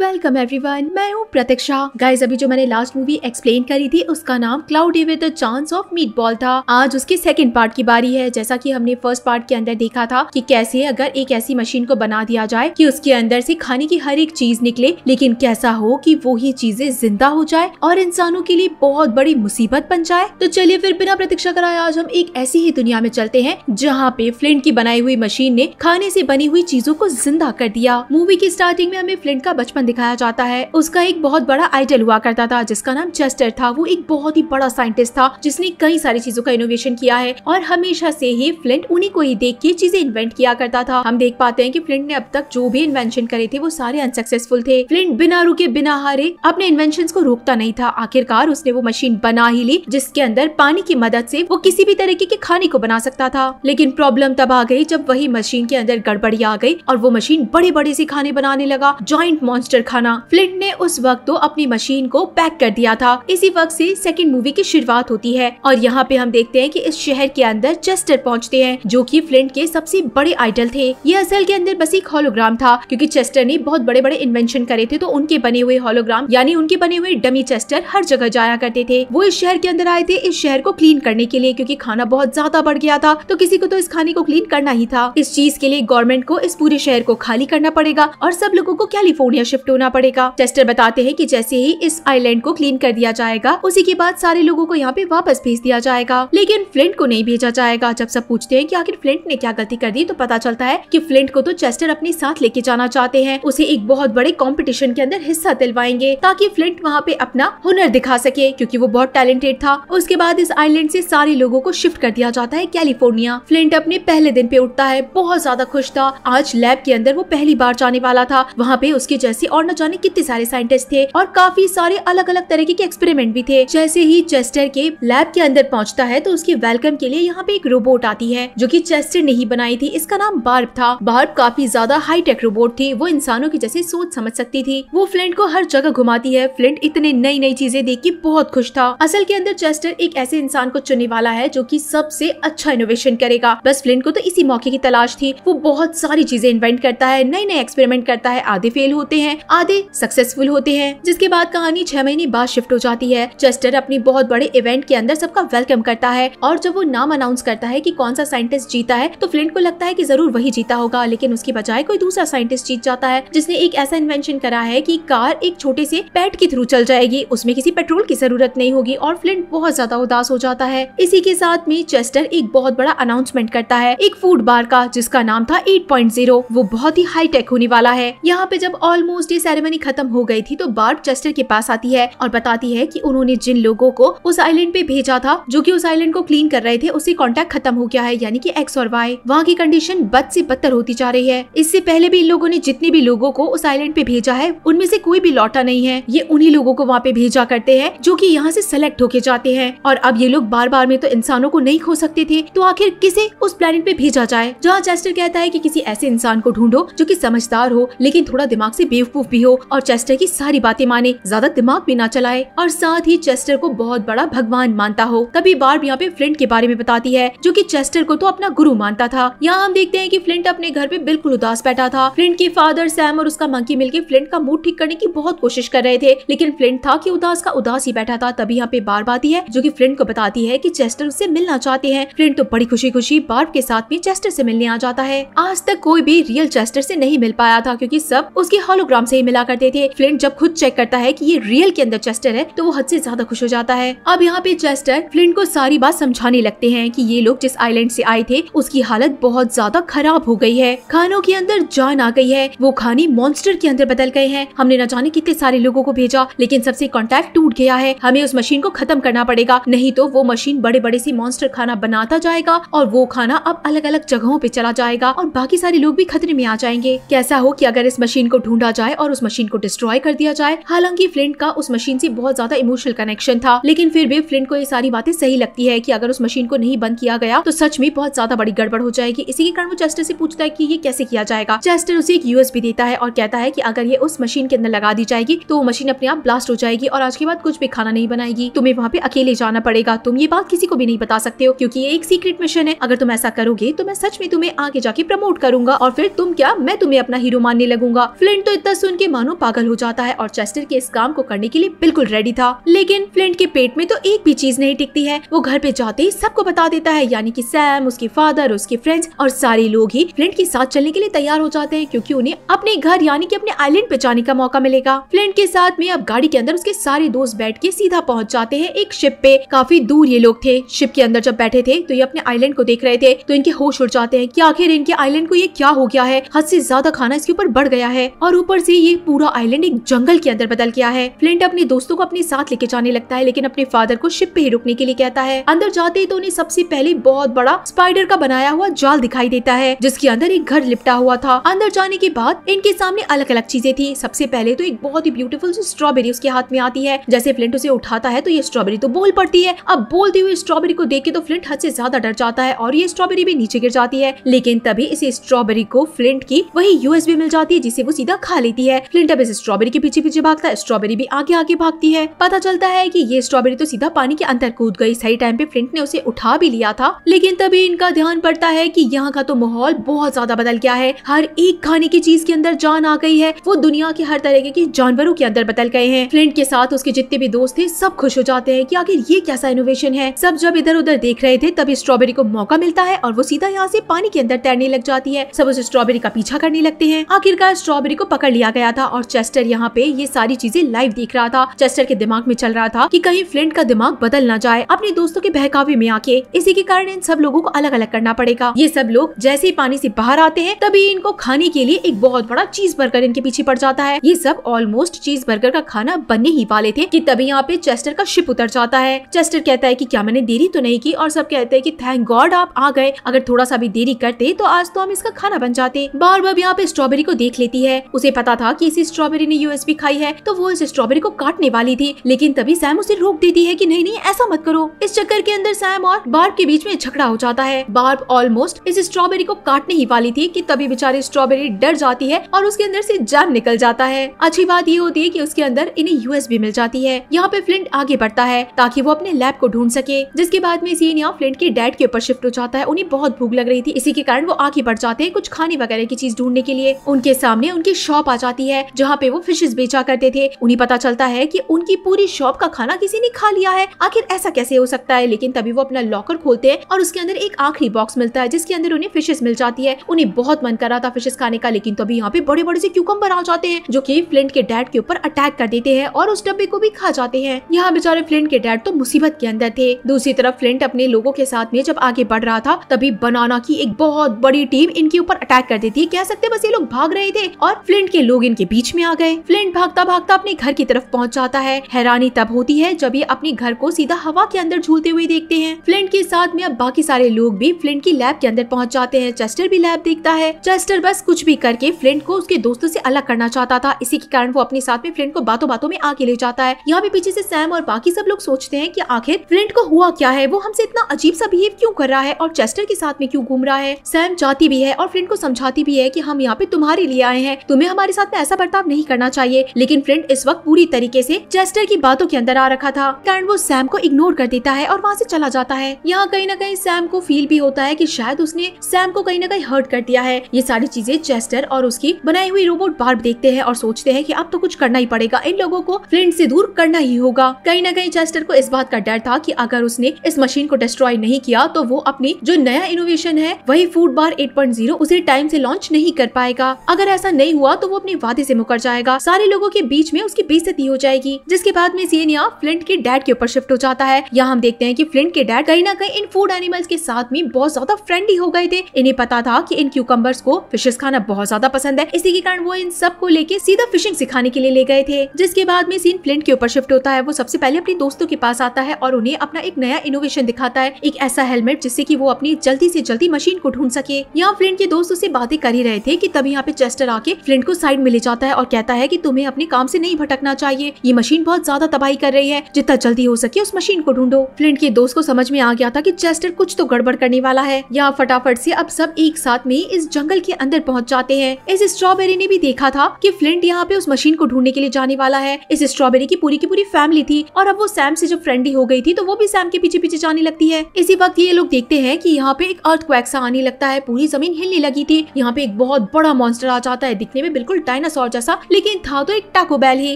welcome everyone मैं हूँ प्रतीक्षा guys अभी जो मैंने लास्ट मूवी एक्सप्लेन करी थी उसका नाम cloudy with chance of meatball था आज उसके सेकंड पार्ट की बारी है जैसा कि हमने फर्स्ट पार्ट के अंदर देखा था कि कैसे अगर एक ऐसी मशीन को बना दिया जाए कि उसके अंदर से खाने की हर एक चीज निकले लेकिन कैसा हो कि वो ही चीजें जिंदा हो जाए और इंसानों के लिए बहुत बड़ी मुसीबत बन जाए तो चलिए फिर बिना प्रतीक्षा कराए आज हम एक ऐसी ही दुनिया में चलते है जहाँ पे फ्लिंट की बनाई हुई मशीन ने खाने ऐसी बनी हुई चीजों को जिंदा कर दिया मूवी की स्टार्टिंग में हमें फ्लिंट का बचपन दिखाया जाता है उसका एक बहुत बड़ा आइडल हुआ करता था जिसका नाम चेस्टर था वो एक बहुत ही बड़ा साइंटिस्ट था जिसने कई सारी चीजों का इनोवेशन किया है और हमेशा से ही फ्लिंट उन्हीं को ही देख के चीजें इन्वेंट किया करता था हम देख पाते हैं कि फ्लिंट ने अब तक जो भी इन्वेंशन करे थे वो सारे अनसक्सेसफुल थे फ्लिंट बिना रुके बिना हारे अपने इन्वेंशन को रोकता नहीं था आखिरकार उसने वो मशीन बना ही ली जिसके अंदर पानी की मदद से वो किसी भी तरीके के खाने को बना सकता था लेकिन प्रॉब्लम तब आ गई जब वही मशीन के अंदर गड़बड़ी आ गई और वो मशीन बड़े बड़े से खाने बनाने लगा जॉइंट मॉन्स्टर खाना फ्लिंट ने उस वक्त तो अपनी मशीन को पैक कर दिया था इसी वक्त से सेकंड मूवी की शुरुआत होती है और यहाँ पे हम देखते हैं कि इस शहर के अंदर चेस्टर पहुँचते हैं जो कि फ्लिंट के सबसे बड़े आइडल थे ये असल के अंदर बस एक हॉलोग्राम था क्योंकि चेस्टर ने बहुत बड़े बड़े इन्वेंशन करे थे तो उनके बने हुए हॉलोग्राम यानी उनके बने हुए डमी चेस्टर हर जगह जाया करते थे वो इस शहर के अंदर आए थे इस शहर को क्लीन करने के लिए क्यूँकी खाना बहुत ज्यादा बढ़ गया था तो किसी को तो इस खाने को क्लीन करना ही था इस चीज के लिए गवर्नमेंट को इस पूरे शहर को खाली करना पड़ेगा और सब लोगों को कैलिफोर्निया शिफ्ट शिफ्ट होना पड़ेगा चेस्टर बताते हैं कि जैसे ही इस आइलैंड को क्लीन कर दिया जाएगा उसी के बाद सारे लोगों को यहाँ पे वापस भेज दिया जाएगा लेकिन फ्लिंट को नहीं भेजा जाएगा जब सब पूछते हैं कि आखिर फ्लिंट ने क्या गलती कर दी तो पता चलता है की फ्लिंट को तो चेस्टर अपने साथ लेके जाना चाहते हैं उसे एक बहुत बड़े कॉम्पिटिशन के अंदर हिस्सा दिलवाएंगे ताकि फ्लिंट वहाँ पे अपना हुनर दिखा सके क्यूँकी वो बहुत टैलेंटेड था उसके बाद इस आईलैंड ऐसी सारे लोगों को शिफ्ट कर दिया जाता है कैलिफोर्निया फ्लिंट अपने पहले दिन पे उठता है बहुत ज्यादा खुश था आज लैब के अंदर वो पहली बार जाने वाला था वहाँ पे उसके जैसे और न जाने कितने सारे साइंटिस्ट थे और काफी सारे अलग अलग तरीके के एक्सपेरिमेंट भी थे जैसे ही चेस्टर के लैब के अंदर पहुँचता है तो उसके वेलकम के लिए यहाँ पे एक रोबोट आती है जो की चेस्टर ने ही बनाई थी इसका नाम बार्ब था बार्ब काफी ज्यादा हाईटेक रोबोट थी वो इंसानों की जैसे सोच समझ सकती थी वो फ्लिंट को हर जगह घुमाती है फ्लिंट इतने नई नई चीजें देख के बहुत खुश था असल के अंदर चेस्टर एक ऐसे इंसान को चुनने वाला है जो की सबसे अच्छा इनोवेशन करेगा बस फ्लिंट को तो इसी मौके की तलाश थी वो बहुत सारी चीजें इन्वेंट करता है नए नए एक्सपेरिमेंट करता है आधे फेल होते हैं आधे सक्सेसफुल होते हैं जिसके बाद कहानी छह महीने बाद शिफ्ट हो जाती है चेस्टर अपनी बहुत बड़े इवेंट के अंदर सबका वेलकम करता है और जब वो नाम अनाउंस करता है की कौन सा साइंटिस्ट जीता है तो फ्लिंट को लगता है की जरूर वही जीता होगा लेकिन उसकी बजाय कोई दूसरा साइंटिस्ट जीत जाता है जिसने एक ऐसा इन्वेंशन करा है की कार एक छोटे से पैट के थ्रू चल जाएगी उसमें किसी पेट्रोल की जरूरत नहीं होगी और फ्लिंट बहुत ज्यादा उदास हो जाता है इसी के साथ में चेस्टर एक बहुत बड़ा अनाउंसमेंट करता है एक फूड बार का जिसका नाम था 8.0 वो बहुत ही हाई टेक होने वाला है यहाँ पे जब ऑलमोस्ट डे सेरेमनी खत्म हो गई थी तो बार्ब चेस्टर के पास आती है और बताती है कि उन्होंने जिन लोगों को उस आइलैंड पे भेजा था जो कि उस आइलैंड को क्लीन कर रहे थे उससे कॉन्टेक्ट खत्म हो गया है यानी कि एक्स और वाई वहाँ की कंडीशन बद से बदतर होती जा रही है इससे पहले भी इन लोगों ने जितने भी लोगों को उस आइलैंड पे भेजा है उनमें से कोई भी लौटा नहीं है ये उन्ही लोगों को वहाँ पे भेजा करते हैं जो की यहाँ ऐसी सेलेक्ट होके जाते हैं और अब ये लोग बार बार में तो इंसानों को नहीं खो सकते थे तो आखिर किसे उस प्लेनेट पे भेजा जाए जहाँ चेस्टर कहता है की किसी ऐसे इंसान को ढूंढो जो की समझदार हो लेकिन थोड़ा दिमाग ऐसी बेवकूफ बेवकूफ भी हो और चेस्टर की सारी बातें माने ज्यादा दिमाग भी ना चलाए और साथ ही चेस्टर को बहुत बड़ा भगवान मानता हो तभी बार यहाँ पे फ्लिंट के बारे में बताती है जो की चेस्टर को तो अपना गुरु मानता था यहाँ हम देखते हैं कि फ्लिंट अपने घर पे बिल्कुल उदास बैठा था फ्लिंट के फादर सैम और उसका मंकी मिलकर फ्लिंट का मूड ठीक करने की बहुत कोशिश कर रहे थे लेकिन फ्लिंट था की उदास का उदास ही बैठा था तभी यहाँ पे बार आती है जो की फ्लिंट को बताती है की चेस्टर उससे मिलना चाहते हैं फ्लिंट तो बड़ी खुशी खुशी बार के साथ में चेस्टर ऐसी मिलने आ जाता है आज तक कोई भी रियल चेस्टर ऐसी नहीं मिल पाया था क्यूँकी सब उसके हॉलोग्राम से ही मिला करते थे फ्लिंट जब खुद चेक करता है कि ये रियल के अंदर चेस्टर है तो वो हद से ज्यादा खुश हो जाता है अब यहाँ पे चेस्टर फ्लिंट को सारी बात समझाने लगते हैं कि ये लोग जिस आइलैंड से आए थे उसकी हालत बहुत ज्यादा खराब हो गई है खानों के अंदर जान आ गई है वो खाने मॉन्स्टर के अंदर बदल गए हैं हमने न जाने कितने सारे लोगों को भेजा लेकिन सबसे कॉन्टेक्ट टूट गया है हमें उस मशीन को खत्म करना पड़ेगा नहीं तो वो मशीन बड़े बड़े से मॉन्स्टर खाना बनाता जाएगा और वो खाना अब अलग अलग जगहों पे चला जाएगा और बाकी सारे लोग भी खतरे में आ जाएंगे कैसा हो कि अगर इस मशीन को ढूंढा जाए और उस मशीन को डिस्ट्रॉय कर दिया जाए हालांकि फ्लिंट का उस मशीन से बहुत ज्यादा इमोशनल कनेक्शन था लेकिन फिर भी फ्लिंट को ये सारी बातें सही लगती है की अगर उस मशीन को नहीं बंद किया गया तो सच में बहुत ज्यादा बड़ी गड़बड़ हो जाएगी इसी के कारण वो चेस्टर से पूछता है की ये कैसे किया जाएगा चेस्टर उसे एक यूएस देता है और कहता है की अगर ये उस मशीन के अंदर लगा दी जाएगी तो वो मशीन अपने आप ब्लास्ट हो जाएगी और आज के बाद कुछ भी खाना नहीं बनाएगी तुम्हें वहाँ पे अकेले जाना पड़ेगा तुम ये बात किसी को भी नहीं बता सकते हो क्योंकि ये एक सीक्रेट मिशन है अगर तुम ऐसा करोगे तो मैं सच में तुम्हें आगे जाके प्रमोट करूंगा और फिर तुम क्या मैं तुम्हें अपना हीरो मानने लगूंगा फ्लिंट तो इतना सुन के मानो पागल हो जाता है और चेस्टर के इस काम को करने के लिए बिल्कुल रेडी था लेकिन फ्लिंट के पेट में तो एक भी चीज नहीं टिकती है वो घर पे जाते ही सबको बता देता है यानी कि सैम उसके फादर उसके फ्रेंड्स और सारे लोग ही फ्लिंट के साथ चलने के लिए तैयार हो जाते हैं क्योंकि उन्हें अपने घर यानी कि अपने आइलैंड पे जाने का मौका मिलेगा फ्लिंट के साथ में अब गाड़ी के अंदर उसके सारे दोस्त बैठ के सीधा पहुँच जाते हैं एक शिप पे काफी दूर ये लोग थे शिप के अंदर जब बैठे थे तो ये अपने आइलैंड को देख रहे थे तो इनके होश उड़ जाते हैं की आखिर इनके आइलैंड को ये क्या हो गया है हद से ज्यादा खाना इसके ऊपर बढ़ गया है और ऊपर से ये पूरा आइलैंड एक जंगल के अंदर बदल गया है फ्लिंट अपने दोस्तों को अपने साथ लेके जाने लगता है लेकिन अपने फादर को शिप पे ही रुकने के लिए कहता है अंदर जाते ही तो उन्हें सबसे पहले बहुत बड़ा स्पाइडर का बनाया हुआ जाल दिखाई देता है जिसके अंदर एक घर लिपटा हुआ था अंदर जाने के बाद इनके सामने अलग अलग चीजें थी सबसे पहले तो एक बहुत ही ब्यूटीफुल स्ट्रॉबेरी उसके हाथ में आती है जैसे फ्लिंट उसे उठाता है तो ये स्ट्रॉबेरी तो बोल पड़ती है अब बोलते हुए स्ट्रॉबेरी को देख के तो फ्लिंट हद से ज्यादा डर जाता है और ये स्ट्रॉबेरी भी नीचे गिर जाती है लेकिन तभी इसे स्ट्रॉबेरी को फ्लिंट की वही यूएसबी मिल जाती है जिसे वो सीधा खा लेती है है अब इस स्ट्रॉबेरी के पीछे पीछे भागता है स्ट्रॉबेरी भी आगे आगे भागती है पता चलता है की ये स्ट्रॉबेरी तो सीधा पानी के अंदर कूद गई सही टाइम पे फ्लिंट ने उसे उठा भी लिया था लेकिन तभी इनका ध्यान पड़ता है की यहाँ का तो माहौल बहुत ज्यादा बदल गया है हर एक खाने की चीज के अंदर जान आ गई है वो दुनिया के हर तरह के जानवरों के अंदर बदल गए हैं फ्लिंट के साथ उसके जितने भी दोस्त थे सब खुश हो जाते हैं कि आखिर ये कैसा इनोवेशन है सब जब इधर उधर देख रहे थे तभी स्ट्रॉबेरी को मौका मिलता है और वो सीधा यहाँ से पानी के अंदर तैरने लग जाती है सब उस स्ट्रॉबेरी का पीछा करने लगते हैं आखिरकार स्ट्रॉबेरी को पकड़ लिया गया था और चेस्टर यहाँ पे ये सारी चीजें लाइव देख रहा था चेस्टर के दिमाग में चल रहा था कि कहीं फ्लिंट का दिमाग बदल ना जाए अपने दोस्तों के बहकावे में आके इसी के कारण इन सब लोगों को अलग अलग करना पड़ेगा ये सब लोग जैसे ही पानी से बाहर आते हैं तभी इनको खाने के लिए एक बहुत बड़ा चीज बर्गर इनके पीछे पड़ जाता है ये सब ऑलमोस्ट चीज बर्गर का खाना बनने ही वाले थे की तभी यहाँ पे चेस्टर का शिप उतर जाता है चेस्टर कहता है की क्या मैंने देरी तो नहीं की और सब कहते हैं की थैंक गॉड आप आ गए अगर थोड़ा सा भी देरी करते तो आज तो हम इसका खाना बन जाते बार बार यहाँ पे स्ट्रॉबेरी को देख लेती है उसे पता था कि इसी स्ट्रॉबेरी ने यूएसबी खाई है तो वो इस स्ट्रॉबेरी को काटने वाली थी लेकिन तभी सैम उसे रोक देती है की नहीं नहीं ऐसा मत करो इस चक्कर के अंदर सैम और बार्ब के बीच में झगड़ा हो जाता है बार्ब ऑलमोस्ट इस स्ट्रॉबेरी को काटने ही वाली थी की तभी बेचारी स्ट्रॉबेरी डर जाती है और उसके अंदर ऐसी जैम निकल जाता है अच्छी बात ये होती है की उसके अंदर इन्हें यूएसबी मिल जाती है यहाँ पे फ्लिंट आगे बढ़ता है ताकि वो अपने लैब को ढूंढ सके जिसके बाद में सीन यहाँ फ्लिंट के डैड के ऊपर शिफ्ट हो जाता है उन्हें बहुत भूख लग रही थी इसी के कारण वो आगे बढ़ जाते हैं कुछ खाने वगैरह की चीज ढूंढने के लिए उनके सामने उनकी शॉप आ जाती जाती है जहाँ पे वो फिशेज बेचा करते थे उन्हें पता चलता है की उनकी पूरी शॉप का खाना किसी ने खा लिया है आखिर ऐसा कैसे हो सकता है लेकिन तभी वो अपना लॉकर खोलते हैं और उसके अंदर एक आखिरी बॉक्स मिलता है जिसके अंदर उन्हें फिशेज मिल जाती है उन्हें बहुत मन कर रहा था फिशेज खाने का लेकिन तभी यहाँ पे बड़े बड़े से क्यूकम्बर आ जाते हैं जो की फ्लिंट के डैड के ऊपर अटैक कर देते हैं और उस डब्बे को भी खा जाते हैं यहाँ बेचारे फ्लिंट के डैड तो मुसीबत के अंदर थे दूसरी तरफ फ्लिंट अपने लोगों के साथ में जब आगे बढ़ रहा था तभी बनाना की एक बहुत बड़ी टीम इनके ऊपर अटैक कर देती है कह सकते बस ये लोग भाग रहे थे और फ्लिंट के लोग लोग इनके बीच में आ गए फ्लिंट भागता भागता अपने घर की तरफ पहुँच जाता है हैरानी तब होती है जब ये अपने घर को सीधा हवा के अंदर झूलते हुए देखते हैं फ्लिंट के साथ में अब बाकी सारे लोग भी फ्लिंट की लैब के अंदर पहुँच जाते हैं चेस्टर भी लैब देखता है चेस्टर बस कुछ भी करके फ्लिंट को उसके दोस्तों से अलग करना चाहता था इसी के कारण वो अपने साथ में फ्लिंट को बातों बातों में आके ले जाता है यहाँ भी पीछे से सैम और बाकी सब लोग सोचते हैं कि आखिर फ्लिंट को हुआ क्या है वो हमसे इतना अजीब सा बिहेव क्यों कर रहा है और चेस्टर के साथ में क्यों घूम रहा है सैम जाती भी है और फ्लिंट को समझाती भी है की हम यहाँ पे तुम्हारे लिए आए हैं तुम्हें हमारे साथ साथ में ऐसा बर्ताव नहीं करना चाहिए लेकिन फ्रेंड इस वक्त पूरी तरीके से जेस्टर की बातों के अंदर आ रखा था कारण वो सैम को इग्नोर कर देता है और वहाँ से चला जाता है यहाँ कहीं ना कहीं सैम को फील भी होता है की शायद उसने सैम को कहीं ना कहीं हर्ट कर दिया है ये सारी चीजें चेस्टर और उसकी बनाई हुई रोबोट बार्ब देखते हैं और सोचते हैं कि अब तो कुछ करना ही पड़ेगा इन लोगों को फ्रेंड से दूर करना ही होगा कहीं ना कहीं चेस्टर को इस बात का डर था कि अगर उसने इस मशीन को डिस्ट्रॉय नहीं किया तो वो अपनी जो नया इनोवेशन है वही फूड बार 8.0 उसे टाइम से लॉन्च नहीं कर पाएगा अगर ऐसा नहीं हुआ तो वो अपनी वादे से मुकर जाएगा सारे लोगों के बीच में उसकी बेसती हो जाएगी जिसके बाद में सीनिया फ्लिंट के डैड के ऊपर शिफ्ट हो जाता है यहाँ हम देखते हैं की फ्लिंट के डैड कहीं ना कहीं इन फूड एनिमल्स के साथ में बहुत ज्यादा फ्रेंडली हो गए थे इन्हें पता था की इन क्यूकम्बर्स को फिशेस खाना बहुत ज्यादा पसंद है इसी के कारण वो इन सबको लेके सीधा फिशिंग सिखाने के लिए ले गए थे जिसके बाद में सीन फ्लिंट के ऊपर शिफ्ट होता है वो सबसे पहले अपने दोस्तों के पास आता है और उन्हें अपना एक नया इनोवेशन दिखाता है एक ऐसा हेलमेट जिससे कि वो अपनी जल्दी से जल्दी मशीन को ढूंढ सके यहाँ फ्लिंट के दोस्त उससे बातें कर ही रहे थे कि तभी यहाँ पे चेस्टर आके फ्लिंट को साइड में में ले जाता है और कहता है की तुम्हें अपने काम से नहीं भटकना चाहिए ये मशीन बहुत ज्यादा तबाही कर रही है जितना जल्दी हो सके उस मशीन को ढूंढो फ्लिंट के दोस्त को समझ में आ गया था की चेस्टर कुछ तो गड़बड़ करने वाला है यहाँ फटाफट से अब सब एक साथ में इस जंगल के अंदर पहुँच जाते हैं इस स्ट्रॉबेरी ने भी देखा था की फ्लिंट यहाँ पे उस मशीन को ढूंढने के लिए जाने वाला है इस स्ट्रॉबेरी की पूरी की पूरी फैमिली थी और अब वो सैम से जब फ्रेंडली हो गई थी तो वो भी सैम के पीछे पीछे जाने लगती है इसी वक्त ये लोग देखते हैं कि यहाँ पे एक अर्थ सा आने लगता है पूरी जमीन हिलने लगी थी यहाँ पे एक बहुत बड़ा मॉन्स्टर आ जाता है दिखने में बिल्कुल टाइम डायनासोर जैसा लेकिन था तो एक टाको बैल ही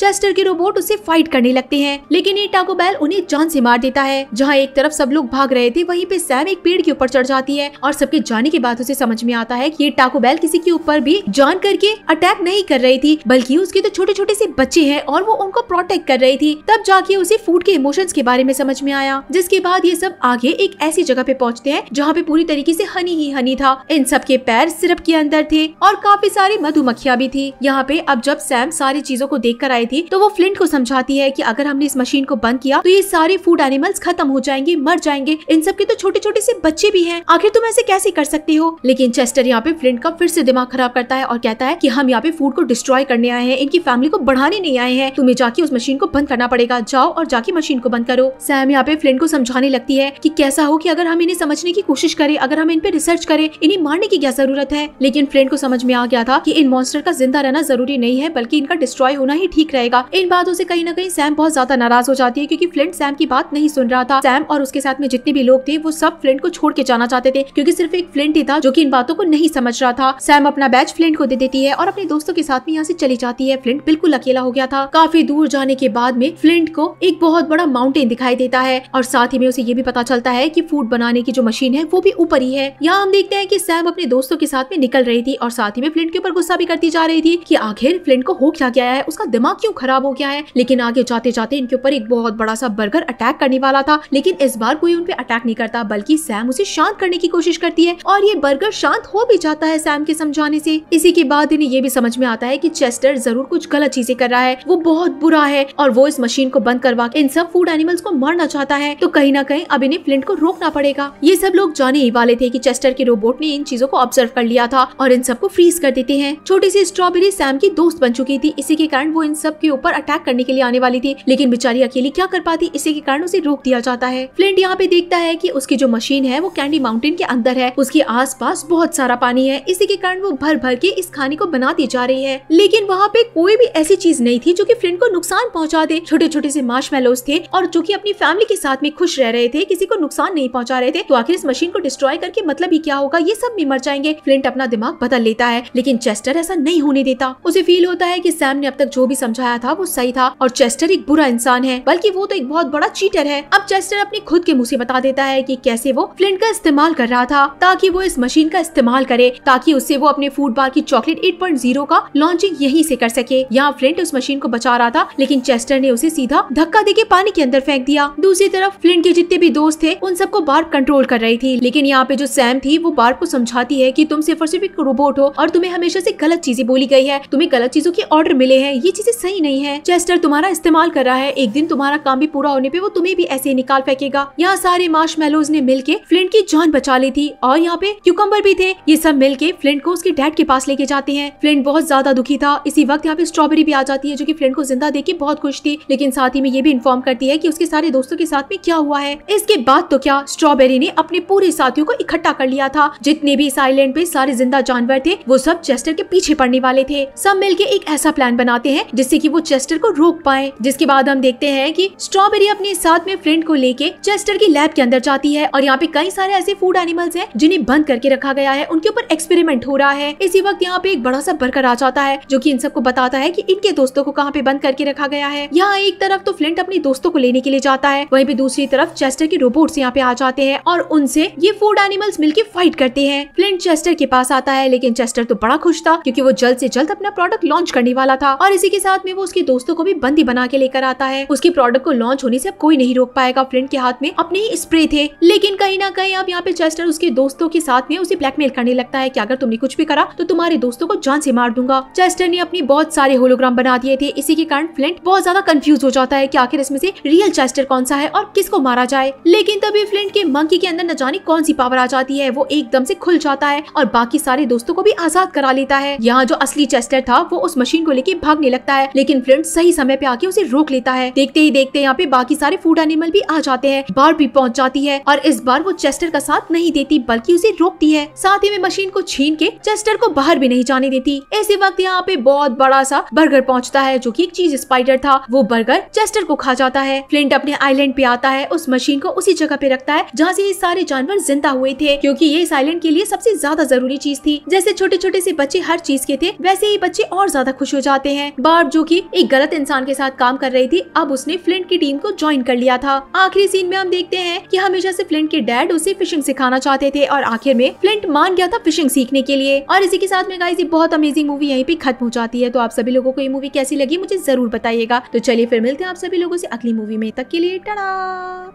चेस्टर के रोबोट उसे फाइट करने लगते हैं लेकिन ये टाको बैल उन्हें जान से मार देता है जहाँ एक तरफ सब लोग भाग रहे थे वहीं पे सैम एक पेड़ के ऊपर चढ़ जाती है और सबके जाने के बाद उसे समझ में आता है कि ये टाको बैल किसी के ऊपर भी जान करके अटैक नहीं कर रही थी बल्कि उसके तो छोटे छोटे से बच्चे है और वो उनको प्रोटेक्ट कर रही थी तब जाके उसे फूड के इमोशन के बारे में समझ में आया जिसके बाद ये सब आगे एक ऐसी जगह पे पहुँचते हैं जहाँ पे पूरी तरीके ऐसी हनी ही हनी था इन के पैर सिरप के अंदर थे और काफी सारी मधुमक्खियाँ भी थी यहाँ पे अब जब सैम सारी चीजों को देख कर आई थी तो वो फ्लिंट को समझाती है की अगर हमने इस मशीन को बंद किया तो ये सारे फूड एनिमल्स खत्म हो जाएंगे मर जाएंगे इन सब के तो छोटे छोटे से बच्चे भी है आखिर तुम ऐसे कैसे कर सकते हो लेकिन चेस्टर यहाँ पे फ्लिंट का फिर से दिमाग खराब करता है और कहता है की हम यहाँ पे फूड को डिस्ट्रॉय करने आए हैं इनकी फैमिली को बढ़ाने नहीं आए हैं तुम्हें जाके उस मशीन को बंद करना पड़ेगा जाओ और जाके मशीन को बंद करो सैम यहाँ पे फ्लिंट को समझाने लगती है कि कैसा हो कि अगर हम इन्हें समझने की कोशिश करें अगर हम इन पे रिसर्च करें इन्हें मारने की क्या जरूरत है लेकिन फ्रेंड को समझ में आ गया था कि इन मॉन्स्टर का जिंदा जिंदा रहना जरूरी नहीं है बल्कि इनका डिस्ट्रॉय होना ही ठीक रहेगा इन बातों से कहीं ना कहीं सैम बहुत ज्यादा नाराज हो जाती है क्योंकि फ्लिंट सैम की बात नहीं सुन रहा था सैम और उसके साथ में जितने भी लोग थे वो सब फ्लिंट को छोड़ के जाना चाहते थे क्योंकि सिर्फ एक फ्लिंट ही था जो की इन बातों को नहीं समझ रहा था सैम अपना बैच फ्लिंट को दे देती है और अपने दोस्तों के साथ में यहाँ से चली जाती है फ्लिंट बिल्कुल अकेला हो गया था काफी दूर जाने के बाद में फ्लिंट को एक बहुत बड़ा माउंटेन दिखाई देता है और साथ ही में उसे ये भी पता चलता है की फूड बनाने की जो मशीन है वो भी ऊपर ही है यहाँ हम देखते हैं की सैम अपने दोस्तों के साथ में निकल रही थी और साथ ही में फ्लिंट के ऊपर गुस्सा भी करती जा रही थी थी कि आखिर फ्लिंट को हो क्या गया है उसका दिमाग क्यों खराब हो गया है लेकिन आगे जाते जाते इनके ऊपर एक बहुत बड़ा सा बर्गर अटैक करने वाला था लेकिन इस बार कोई उनपे अटैक नहीं करता बल्कि सैम उसे शांत करने की कोशिश करती है और ये बर्गर शांत हो भी जाता है सैम के समझाने से इसी के बाद इन्हें ये भी समझ में आता है की चेस्टर जरूर कुछ गलत चीजें कर रहा है वो बहुत बुरा है और वो इस मशीन को बंद करवा इन सब फूड एनिमल्स को मरना चाहता है तो कहीं ना कहीं अब इन्हें फ्लिंट को रोकना पड़ेगा ये सब लोग जाने ही वाले थे की चेस्टर के रोबोट ने इन चीजों को ऑब्जर्व कर लिया था और इन सबको फ्रीज कर देते हैं छोटी सी स्ट्रॉबेरी बेली सैम की दोस्त बन चुकी थी इसी के कारण वो इन सब के ऊपर अटैक करने के लिए आने वाली थी लेकिन बेचारी अकेली क्या कर पाती इसी के कारण उसे रोक दिया जाता है फ्लिंट यहाँ पे देखता है की उसकी जो मशीन है वो कैंडी माउंटेन के अंदर है उसके आस बहुत सारा पानी है इसी के कारण वो भर भर के इस खाने को बना दी जा रही है लेकिन वहाँ पे कोई भी ऐसी चीज नहीं थी जो की फ्रेंड को नुकसान पहुँचा दे छोटे छोटे से माश थे और जो की अपनी फैमिली के साथ में खुश रह रहे थे किसी को नुकसान नहीं पहुँचा रहे थे तो आखिर इस मशीन को डिस्ट्रॉय करके मतलब ही क्या होगा ये सब भी मर जाएंगे फ्लिंट अपना दिमाग बदल लेता है लेकिन चेस्टर ऐसा नहीं होने देता उसे फील होता है कि सैम ने अब तक जो भी समझाया था वो सही था और चेस्टर एक बुरा इंसान है बल्कि वो तो एक बहुत बड़ा चीटर है अब चेस्टर अपने खुद के मुँह ऐसी बता देता है की कैसे वो फ्लिंट का इस्तेमाल कर रहा था ताकि वो इस मशीन का इस्तेमाल करे ताकि उससे वो अपने फूड बार की चॉकलेट एट का लॉन्चिंग यही ऐसी कर सके यहाँ फ्लिंट उस मशीन को बचा रहा था लेकिन चेस्टर ने उसे सीधा धक्का दे पानी के अंदर फेंक दिया दूसरी तरफ फ्लिंट के जितने भी दोस्त थे उन सबको बार कंट्रोल कर रही थी लेकिन यहाँ पे जो सैम थी वो बार को समझाती है की तुम सिर्फ और सिर्फ एक रोबोट हो और तुम्हें हमेशा ऐसी गलत चीजें बोली गई गई है तुम्हें गलत चीजों के ऑर्डर मिले हैं ये चीजें सही नहीं है चेस्टर तुम्हारा इस्तेमाल कर रहा है एक दिन तुम्हारा काम भी पूरा होने पे वो तुम्हें भी ऐसे निकाल फेंकेगा यहाँ सारे मार्श ने के फ्लिंट की जान बचा ली थी और यहाँ पे क्यूकम्बर भी थे ये सब के फ्लिंट को उसके डैड के पास लेके जाते हैं फ्लिंट बहुत ज्यादा दुखी था इसी वक्त यहाँ पे स्ट्रॉबेरी भी आ जाती है जो की फ्लिंट को जिंदा देख के बहुत खुश थी लेकिन साथ ही में ये भी इन्फॉर्म करती है की उसके सारे दोस्तों के साथ में क्या हुआ है इसके बाद तो क्या स्ट्रॉबेरी ने अपने पूरे साथियों को इकट्ठा कर लिया था जितने भी इस आईलैंड पे सारे जिंदा जानवर थे वो सब चेस्टर के पीछे पड़ने वाले थे सब मिल एक ऐसा प्लान बनाते हैं जिससे कि वो चेस्टर को रोक पाए जिसके बाद हम देखते हैं कि स्ट्रॉबेरी अपने साथ में फ्रेंड को लेके चेस्टर की लैब के अंदर जाती है और यहाँ पे कई सारे ऐसे फूड एनिमल्स हैं जिन्हें बंद करके रखा गया है उनके ऊपर एक्सपेरिमेंट हो रहा है इसी वक्त यहाँ पे एक बड़ा सा बर्कर आ जाता है जो की इन सबको बताता है की इनके दोस्तों को कहाँ पे बंद करके रखा गया है यहाँ एक तरफ तो फ्रेंड अपने दोस्तों को लेने के लिए जाता है वही पे दूसरी तरफ चेस्टर के रोबोट यहाँ पे आ जाते हैं और उनसे ये फूड एनिमल्स मिलकर फाइट करते हैं फ्लिंट चेस्टर के पास आता है लेकिन चेस्टर तो बड़ा खुश था क्यूँकी वो जल्द ऐसी जल्द अपना प्रोडक्ट लॉन्च करने वाला था और इसी के साथ में वो उसके दोस्तों को भी बंदी बना के लेकर आता है उसके प्रोडक्ट को लॉन्च होने से अब कोई नहीं रोक पाएगा फ्रेंड के हाथ में अपने ही स्प्रे थे लेकिन कहीं ना कहीं अब यहाँ पे चेस्टर उसके दोस्तों के साथ में उसे ब्लैकमेल करने लगता है की अगर तुमने कुछ भी करा तो तुम्हारे दोस्तों को जान से मार दूंगा चेस्टर ने अपनी बहुत सारे होलोग्राम बना दिए थे इसी के कारण फ्लिंट बहुत ज्यादा कंफ्यूज हो जाता है की आखिर इसमें से रियल चेस्टर कौन सा है और किसको मारा जाए लेकिन तभी फ्लिंट के मंकी के अंदर न जाने कौन सी पावर आ जाती है वो एकदम से खुल जाता है और बाकी सारे दोस्तों को भी आजाद करा लेता है यहाँ जो असली चेस्टर था वो उस मशीन को लेके भागने लगता है लेकिन फ्रेंड सही समय पे आके उसे रोक लेता है देखते ही देखते यहाँ पे बाकी सारे फूड एनिमल भी आ जाते हैं बार भी पहुँच जाती है और इस बार वो चेस्टर का साथ नहीं देती बल्कि उसे रोकती है साथ ही में मशीन को छीन के चेस्टर को बाहर भी नहीं जाने देती ऐसे वक्त यहाँ पे बहुत बड़ा सा बर्गर पहुँचता है जो की एक चीज स्पाइडर था वो बर्गर चेस्टर को खा जाता है फ्लिंट अपने आईलैंड पे आता है उस मशीन को उसी जगह पे रखता है जहाँ से ये सारे जानवर जिंदा हुए थे क्योंकि ये इस आईलैंड के लिए सबसे ज्यादा जरूरी चीज थी जैसे छोटे छोटे से बच्चे हर चीज के थे वैसे ही बच्चे और ज्यादा खुश हो जाते हैं बार्ब जो की एक गलत इंसान के साथ काम कर रही थी अब उसने फ्लिंट की टीम को ज्वाइन कर लिया था आखिरी सीन में हम देखते हैं की हमेशा ऐसी फ्लिंट के डैड उसे फिशिंग सिखाना चाहते थे और आखिर में फ्लिंट मान गया था फिशिंग सीखने के लिए और इसी के साथ में गाइस ये बहुत अमेजिंग मूवी यहीं पे खत्म हो जाती है तो आप सभी लोगों को ये मूवी कैसी लगी मुझे जरूर बताइएगा तो चलिए फिर मिलते हैं आप सभी लोगों से अगली मूवी में तक के लिए टना